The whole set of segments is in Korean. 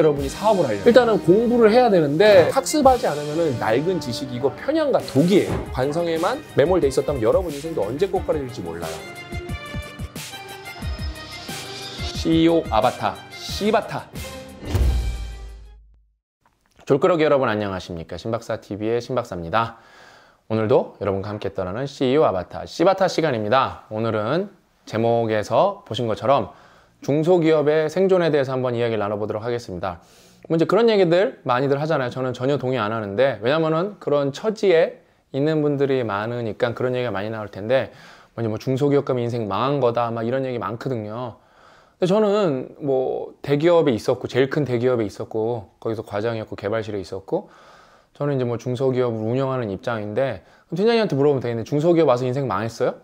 여러분이 사업을 하려면 일단은 공부를 해야 되는데 학습하지 않으면 은 낡은 지식이고 편향과 독이에요. 관성에만 매몰돼 있었던 여러분 인생도 언제 꼬꾸라질지 몰라요. CEO 아바타, 시바타. 졸끄러기 여러분 안녕하십니까. 신박사TV의 신박사입니다. 오늘도 여러분과 함께 떠나는 CEO 아바타, 시바타 시간입니다. 오늘은 제목에서 보신 것처럼 중소기업의 생존에 대해서 한번 이야기를 나눠보도록 하겠습니다. 먼저 뭐 그런 얘기들 많이들 하잖아요. 저는 전혀 동의 안 하는데 왜냐면은 그런 처지에 있는 분들이 많으니까 그런 얘기가 많이 나올 텐데 먼저 뭐, 뭐 중소기업 가면 인생 망한 거다 막 이런 얘기 많거든요. 근데 저는 뭐 대기업에 있었고 제일 큰 대기업에 있었고 거기서 과장이었고 개발실에 있었고 저는 이제 뭐 중소기업을 운영하는 입장인데 팀장님한테 물어보면 되겠네. 중소기업 와서 인생 망했어요?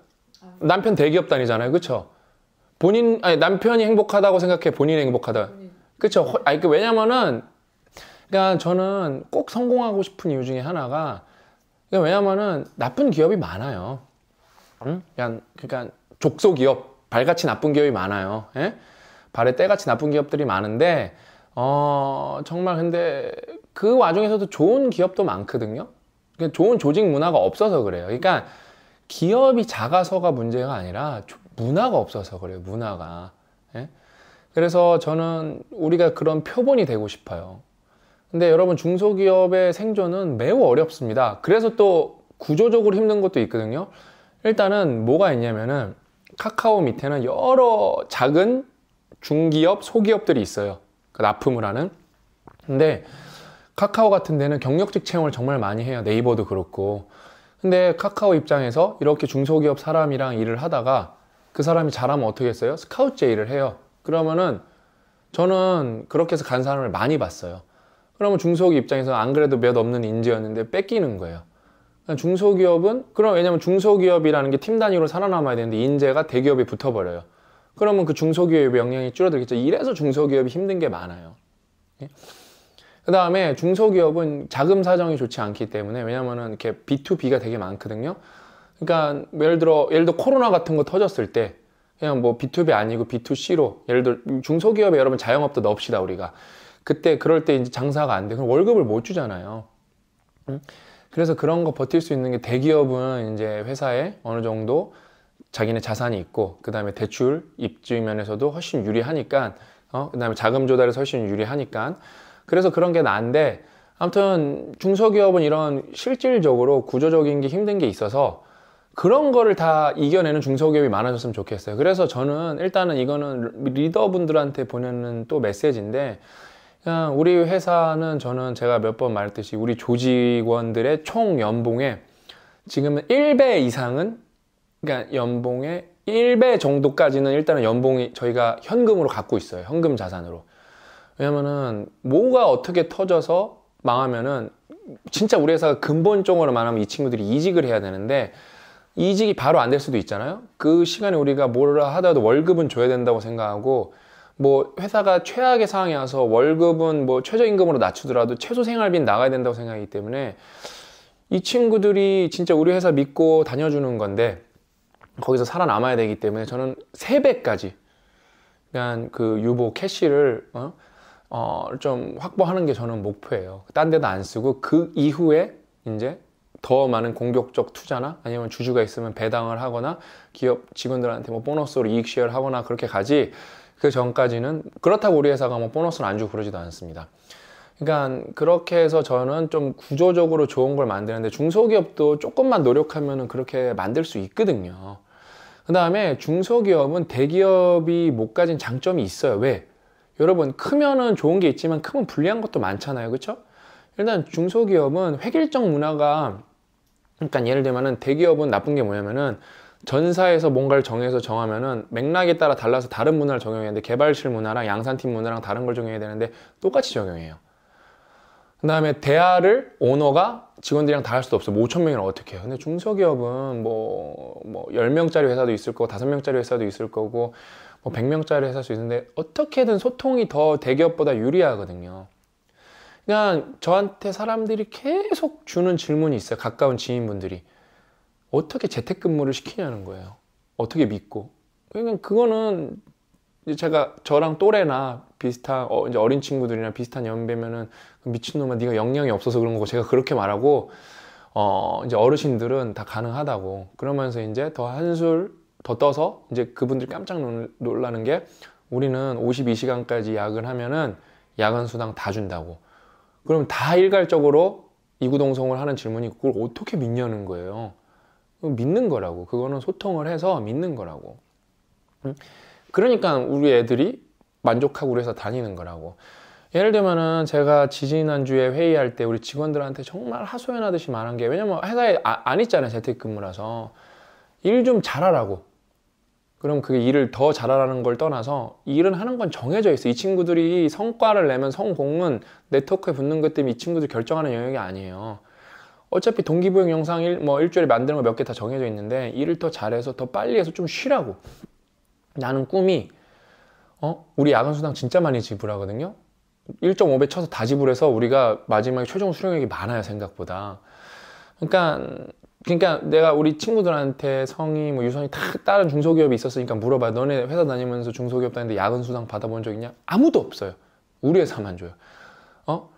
아. 남편 대기업 다니잖아요, 그렇죠? 본인 아니 남편이 행복하다고 생각해 본인이 행복하다. 네. 그렇죠. 아니 그 왜냐면은 그러니까 저는 꼭 성공하고 싶은 이유 중에 하나가 그러니까 왜냐면은 나쁜 기업이 많아요. 응? 그냥 그러니까, 그러니까 족소 기업 발같이 나쁜 기업이 많아요. 예? 발에 때같이 나쁜 기업들이 많은데 어 정말 근데 그 와중에서도 좋은 기업도 많거든요. 그러니까 좋은 조직 문화가 없어서 그래요. 그러니까 기업이 작아서가 문제가 아니라 문화가 없어서 그래요. 문화가. 예? 그래서 저는 우리가 그런 표본이 되고 싶어요. 근데 여러분 중소기업의 생존은 매우 어렵습니다. 그래서 또 구조적으로 힘든 것도 있거든요. 일단은 뭐가 있냐면은 카카오 밑에는 여러 작은 중기업, 소기업들이 있어요. 그 납품을 하는. 근데 카카오 같은 데는 경력직 채용을 정말 많이 해요. 네이버도 그렇고. 근데 카카오 입장에서 이렇게 중소기업 사람이랑 일을 하다가 그 사람이 잘하면 어떻게 했어요? 스카우트 제의를 해요. 그러면은 저는 그렇게 해서 간 사람을 많이 봤어요. 그러면 중소기업 입장에서 안 그래도 몇 없는 인재였는데 뺏기는 거예요. 그러니까 중소기업은 그럼 왜냐면 중소기업이라는 게 팀 단위로 살아남아야 되는데 인재가 대기업에 붙어버려요. 그러면 그 중소기업의 영향이 줄어들겠죠. 이래서 중소기업이 힘든 게 많아요. 예? 그 다음에 중소기업은 자금 사정이 좋지 않기 때문에 왜냐면은 이렇게 B2B가 되게 많거든요. 그러니까 예를 들어 예를 들어 코로나 같은 거 터졌을 때 그냥 뭐 B2B 아니고 B2C로 예를 들어 중소기업에 여러분 자영업도 넣읍시다 우리가 그때 그럴 때 이제 장사가 안 돼. 그럼 월급을 못 주잖아요. 그래서 그런 거 버틸 수 있는 게 대기업은 이제 회사에 어느 정도 자기네 자산이 있고 그 다음에 대출 입주 면에서도 훨씬 유리하니까 어? 그 다음에 자금 조달에서 훨씬 유리하니까 그래서 그런 게나은데 아무튼 중소기업은 이런 실질적으로 구조적인 게 힘든 게 있어서 그런 거를 다 이겨내는 중소기업이 많아졌으면 좋겠어요. 그래서 저는 일단은 이거는 리더분들한테 보내는 또 메시지인데 그냥 우리 회사는 저는 제가 몇 번 말했듯이 우리 조직원들의 총 연봉에 지금은 1배 이상은 그러니까 연봉의 1배 정도까지는 일단은 연봉이 저희가 현금으로 갖고 있어요. 현금 자산으로. 왜냐면은 뭐가 어떻게 터져서 망하면은 진짜 우리 회사가 근본적으로 말하면 이 친구들이 이직을 해야 되는데 이직이 바로 안 될 수도 있잖아요. 그 시간에 우리가 뭘 하더라도 월급은 줘야 된다고 생각하고 뭐 회사가 최악의 상황에 와서 월급은 뭐 최저임금으로 낮추더라도 최소 생활비는 나가야 된다고 생각하기 때문에 이 친구들이 진짜 우리 회사 믿고 다녀주는 건데 거기서 살아남아야 되기 때문에 저는 세배까지 그냥 그 유보 캐시를 어? 어, 좀 확보하는 게 저는 목표예요. 딴 데도 안 쓰고 그 이후에 이제 더 많은 공격적 투자나 아니면 주주가 있으면 배당을 하거나 기업 직원들한테 뭐 보너스로 이익 시어를 하거나 그렇게 가지 그 전까지는 그렇다고 우리 회사가 뭐 보너스를 안 주고 그러지도 않습니다. 그러니까 그렇게 해서 저는 좀 구조적으로 좋은 걸 만드는데 중소기업도 조금만 노력하면 은 그렇게 만들 수 있거든요. 그 다음에 중소기업은 대기업이 못 가진 장점이 있어요. 왜? 여러분 크면은 좋은 게 있지만 크면 불리한 것도 많잖아요. 그렇죠? 일단 중소기업은 획일적 문화가 그러니까 예를 들면은 대기업은 나쁜 게 뭐냐면은 전사에서 뭔가를 정해서 정하면은 맥락에 따라 달라서 다른 문화를 적용해야 되는데 개발실 문화랑 양산팀 문화랑 다른 걸 적용해야 되는데 똑같이 적용해요. 그 다음에 대화를 오너가 직원들이랑 다 할 수도 없어. 뭐 5천 명이랑 어떻게 해요? 근데 중소기업은 뭐, 뭐 10명짜리 회사도 있을 거고 5명짜리 회사도 있을 거고 뭐 100명짜리 회사도 있는데 어떻게든 소통이 더 대기업보다 유리하거든요. 그냥 저한테 사람들이 계속 주는 질문이 있어요. 가까운 지인분들이. 어떻게 재택근무를 시키냐는 거예요. 어떻게 믿고. 그러니까 그거는 제가 저랑 또래나 비슷한 어, 이제 어린 친구들이나 비슷한 연배면은 그 미친놈아 네가 역량이 없어서 그런 거고 제가 그렇게 말하고 어 이제 어르신들은 다 가능하다고 그러면서 이제 더 한술 더 떠서 이제 그분들 깜짝 놀라는 게 우리는 52시간까지 야근하면은 야간 수당 다 준다고 그럼 다 일괄적으로 이구동성을 하는 질문이 그걸 어떻게 믿냐는 거예요. 믿는 거라고. 그거는 소통을 해서 믿는 거라고. 음? 그러니까 우리 애들이 만족하고 그래서 다니는 거라고. 예를 들면은 제가 지지난주에 회의할 때 우리 직원들한테 정말 하소연하듯이 말한 게 왜냐면 회사에 아, 안 있잖아요. 재택근무라서. 일 좀 잘하라고. 그럼 그게 일을 더 잘하라는 걸 떠나서 일은 하는 건 정해져 있어. 이 친구들이 성과를 내면 성공은 네트워크에 붙는 것 때문에 이 친구들 결정하는 영역이 아니에요. 어차피 동기부여 영상 일, 뭐 일주일에 만드는 거 몇 개 다 정해져 있는데 일을 더 잘해서 더 빨리 해서 좀 쉬라고. 나는 꿈이 어 우리 야간 수당 진짜 많이 지불하거든요. 1.5배 쳐서 다 지불해서 우리가 마지막에 최종 수령액이 많아요 생각보다. 그러니까 그러니까 내가 우리 친구들한테 성이 뭐유성이다 다른 중소기업이 있었으니까 물어봐. 너네 회사 다니면서 중소기업 다니는데 야근 수당 받아본 적 있냐? 아무도 없어요. 우리 회사만 줘요. 어?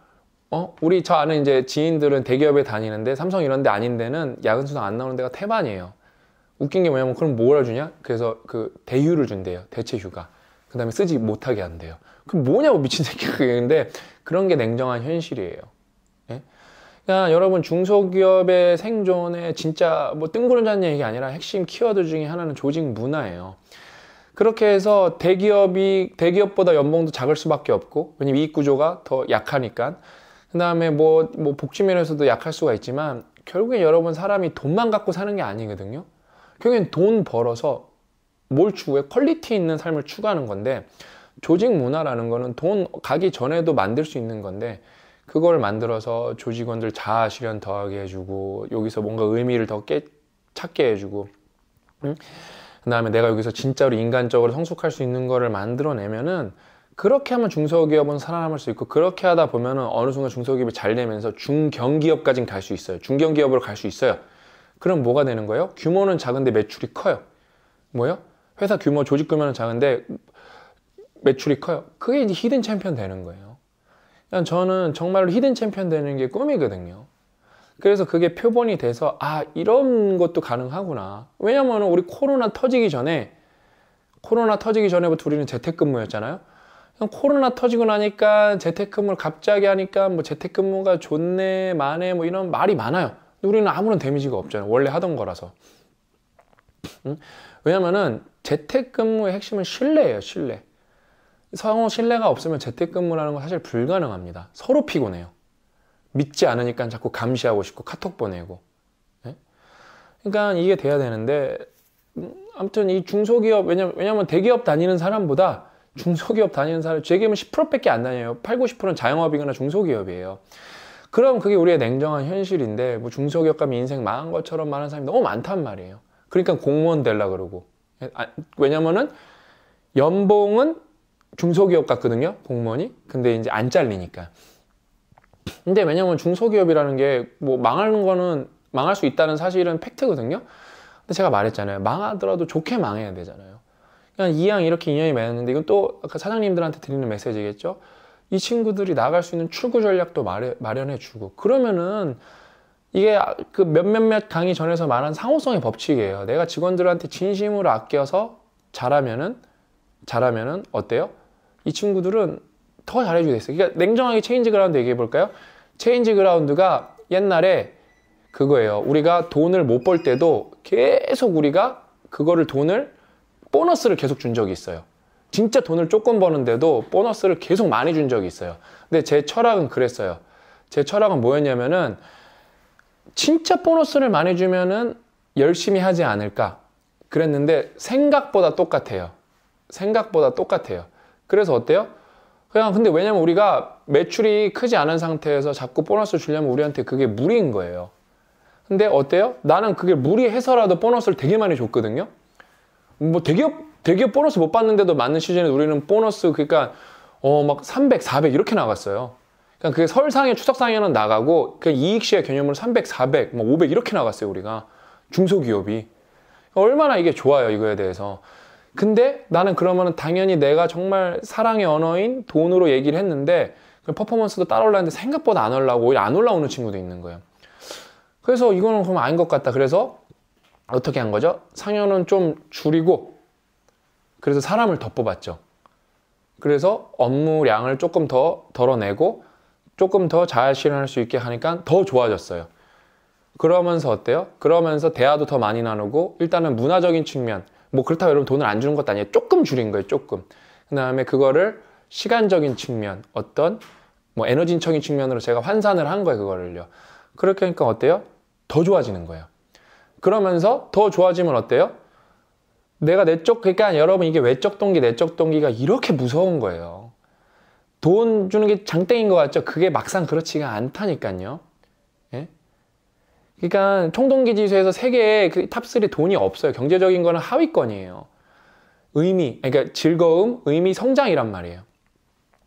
어? 우리 저 아는 이제 지인들은 대기업에 다니는데 삼성 이런 데 아닌 데는 야근 수당 안 나오는 데가 태반이에요. 웃긴 게 뭐냐면 그럼 뭘라 주냐? 그래서 그 대유를 준대요. 대체 휴가. 그다음에 쓰지 못하게 한대요. 그럼 뭐냐고 미친 새끼가 그게 근데 그런 게 냉정한 현실이에요. 그 여러분 중소기업의 생존에 진짜 뭐 뜬구름잡는 얘기 아니라 핵심 키워드 중에 하나는 조직 문화예요. 그렇게 해서 대기업이 대기업보다 연봉도 작을 수밖에 없고 왜냐면 이익 구조가 더 약하니까 그다음에 뭐, 뭐 복지 면에서도 약할 수가 있지만 결국엔 여러분 사람이 돈만 갖고 사는 게 아니거든요. 결국엔 돈 벌어서 뭘 추구해? 퀄리티 있는 삶을 추구하는 건데 조직 문화라는 거는 돈 가기 전에도 만들 수 있는 건데 그걸 만들어서 조직원들 자아 실현 더하게 해주고 여기서 뭔가 의미를 더 깨, 찾게 해주고 응? 그 다음에 내가 여기서 진짜로 인간적으로 성숙할 수 있는 거를 만들어내면은 그렇게 하면 중소기업은 살아남을 수 있고 그렇게 하다 보면은 어느 순간 중소기업이 잘 되면서 중견기업까지 는갈 수 있어요. 중견기업으로 갈 수 있어요. 그럼 뭐가 되는 거예요? 규모는 작은데 매출이 커요. 뭐요? 회사 규모 조직 규모는 작은데 매출이 커요. 그게 이제 히든 챔피언 되는 거예요. 저는 정말로 히든 챔피언 되는 게 꿈이거든요. 그래서 그게 표본이 돼서 아 이런 것도 가능하구나. 왜냐면 우리 코로나 터지기 전에 코로나 터지기 전에부터 우리는 뭐 재택근무였잖아요. 코로나 터지고 나니까 재택근무를 갑자기 하니까 뭐 재택근무가 좋네 마네 뭐 이런 말이 많아요. 우리는 아무런 데미지가 없잖아요. 원래 하던 거라서. 응? 왜냐면은 재택근무의 핵심은 신뢰예요. 신뢰. 상호 신뢰가 없으면 재택근무라는 건 사실 불가능합니다. 서로 피곤해요. 믿지 않으니까 자꾸 감시하고 싶고 카톡 보내고. 네? 그러니까 이게 돼야 되는데 음, 아무튼 이 중소기업 왜냐면 왜냐면 대기업 다니는 사람보다 중소기업 다니는 사람 제 기업은 10%밖에 안 다녀요. 8, 90%는 자영업이거나 중소기업이에요. 그럼 그게 우리의 냉정한 현실인데 뭐 중소기업 가면 인생 망한 것처럼 말하는 사람이 너무 많단 말이에요. 그러니까 공무원 될라 그러고 예? 아, 왜냐면은 연봉은 중소기업 같거든요, 공무원이. 근데 이제 안 잘리니까. 근데 왜냐면 중소기업이라는 게 뭐 망하는 거는 망할 수 있다는 사실은 팩트거든요. 근데 제가 말했잖아요. 망하더라도 좋게 망해야 되잖아요. 그냥 이왕 이렇게 인연이 맺었는데 이건 또 아까 사장님들한테 드리는 메시지겠죠. 이 친구들이 나갈 수 있는 출구 전략도 마련해 주고 그러면은 이게 그 몇몇몇 강의 전에서 말한 상호성의 법칙이에요. 내가 직원들한테 진심으로 아껴서 잘하면은 잘하면은 어때요? 이 친구들은 더 잘해주게 됐어요. 그러니까 냉정하게 체인지 그라운드 얘기해 볼까요? 체인지 그라운드가 옛날에 그거예요. 우리가 돈을 못 벌 때도 계속 우리가 그거를 돈을 보너스를 계속 준 적이 있어요. 진짜 돈을 조금 버는데도 보너스를 계속 많이 준 적이 있어요. 근데 제 철학은 그랬어요. 제 철학은 뭐였냐면은 진짜 보너스를 많이 주면은 열심히 하지 않을까 그랬는데 생각보다 똑같아요. 생각보다 똑같아요. 그래서 어때요? 그냥 근데 왜냐면 우리가 매출이 크지 않은 상태에서 자꾸 보너스 를 주려면 우리한테 그게 무리인 거예요. 근데 어때요? 나는 그게 무리해서라도 보너스를 되게 많이 줬거든요. 뭐 대기업 대 보너스 못 받는데도 많은 시즌에 우리는 보너스 그러니까 어 막 300, 400 이렇게 나갔어요. 그냥 그게 설상에 추석상에는 나가고 그냥 이익시의 개념으로 300, 400, 뭐 500 이렇게 나갔어요 우리가 중소기업이 얼마나 이게 좋아요 이거에 대해서 근데 나는 그러면 당연히 내가 정말 사랑의 언어인 돈으로 얘기를 했는데 그 퍼포먼스도 따라올라는데 생각보다 안 올라오고 오히려 안 올라오는 친구도 있는 거예요. 그래서 이거는 그럼 아닌 것 같다. 그래서 어떻게 한 거죠? 상여는좀 줄이고 그래서 사람을 더 뽑았죠. 그래서 업무량을 조금 더 덜어내고 조금 더 잘 실현할 수 있게 하니까 더 좋아졌어요. 그러면서 어때요? 그러면서 대화도 더 많이 나누고 일단은 문화적인 측면 뭐 그렇다고 여러분 돈을 안 주는 것도 아니에요. 조금 줄인 거예요. 조금. 그 다음에 그거를 시간적인 측면, 어떤 뭐에너지인척인 측면으로 제가 환산을 한 거예요. 그거를요. 그렇게 하니까 어때요? 더 좋아지는 거예요. 그러면서 더 좋아지면 어때요? 내가 내적, 그러니까 여러분 이게 외적 동기, 내적 동기가 이렇게 무서운 거예요. 돈 주는 게 장땡인 것 같죠? 그게 막상 그렇지가 않다니까요. 그러니까 총동기 지수에서 세계에그 탑3 돈이 없어요. 경제적인 거는 하위권이에요. 의미, 그러니까 즐거움, 의미, 성장이란 말이에요.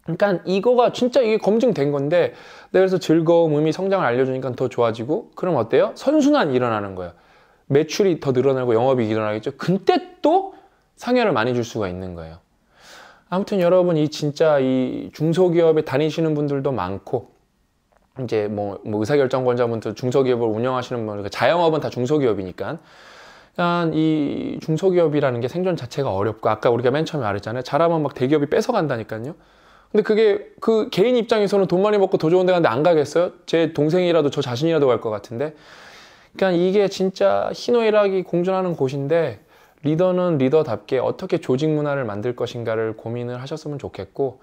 그러니까 이거가 진짜 이게 검증된 건데 그래서 즐거움, 의미, 성장을 알려주니까 더 좋아지고 그럼 어때요? 선순환이 일어나는 거예요. 매출이 더 늘어나고 영업이익이 일어나겠죠. 근데 또 상여를 많이 줄 수가 있는 거예요. 아무튼 여러분 이 진짜 이 중소기업에 다니시는 분들도 많고 이제 뭐, 뭐 의사결정권자분들 중소기업을 운영하시는 분 그러니까 자영업은 다 중소기업이니까 일단 이 중소기업이라는 게 생존 자체가 어렵고 아까 우리가 맨 처음에 말했잖아요 잘하면 막 대기업이 뺏어간다니까요 근데 그게 그 개인 입장에서는 돈 많이 먹고 더 좋은 데 가는데 안 가겠어요? 제 동생이라도 저 자신이라도 갈 것 같은데 그러니까 이게 진짜 희노애락이 공존하는 곳인데 리더는 리더답게 어떻게 조직 문화를 만들 것인가를 고민을 하셨으면 좋겠고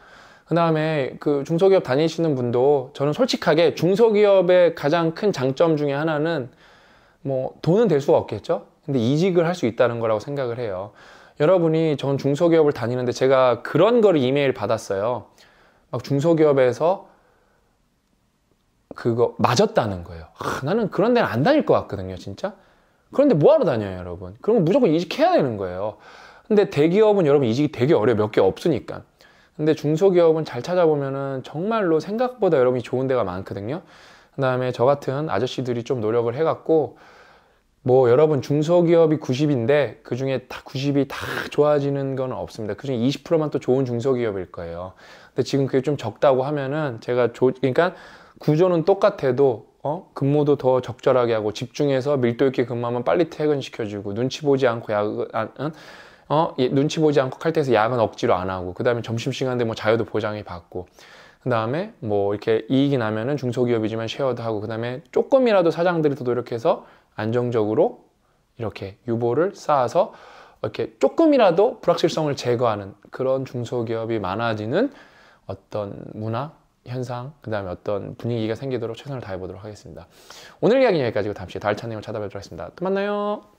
그 다음에 그 중소기업 다니시는 분도 저는 솔직하게 중소기업의 가장 큰 장점 중에 하나는 뭐 돈은 될 수가 없겠죠? 근데 이직을 할 수 있다는 거라고 생각을 해요. 여러분이 전 중소기업을 다니는데 제가 그런 거를 이메일 받았어요. 막 중소기업에서 그거 맞았다는 거예요. 아, 나는 그런 데는 안 다닐 것 같거든요, 진짜. 그런데 뭐하러 다녀요, 여러분? 그러면 무조건 이직해야 되는 거예요. 근데 대기업은 여러분 이직이 되게 어려워요. 몇 개 없으니까. 근데 중소기업은 잘 찾아보면은 정말로 생각보다 여러분이 좋은 데가 많거든요. 그 다음에 저 같은 아저씨들이 좀 노력을 해갖고 뭐 여러분 중소기업이 90인데 그 중에 다 90이 다 좋아지는 건 없습니다. 그 중에 20%만 또 좋은 중소기업일 거예요. 근데 지금 그게 좀 적다고 하면은 제가 조, 그러니까 구조는 똑같아도 어? 근무도 더 적절하게 하고 집중해서 밀도 있게 근무하면 빨리 퇴근시켜주고 눈치 보지 않고 야근 아, 어? 눈치 보지 않고 칼퇴해서 야근 억지로 안 하고 그 다음에 점심시간대 뭐 자유도 보장해 받고 그 다음에 뭐 이렇게 이익이 나면은 중소기업이지만 쉐어도 하고 그 다음에 조금이라도 사장들이 더 노력해서 안정적으로 이렇게 유보를 쌓아서 이렇게 조금이라도 불확실성을 제거하는 그런 중소기업이 많아지는 어떤 문화 현상 그 다음에 어떤 분위기가 생기도록 최선을 다해 보도록 하겠습니다 오늘 이야기는 여기까지고 다음 시에 다 알찬 내용을 찾아뵙도록 하겠습니다 또 만나요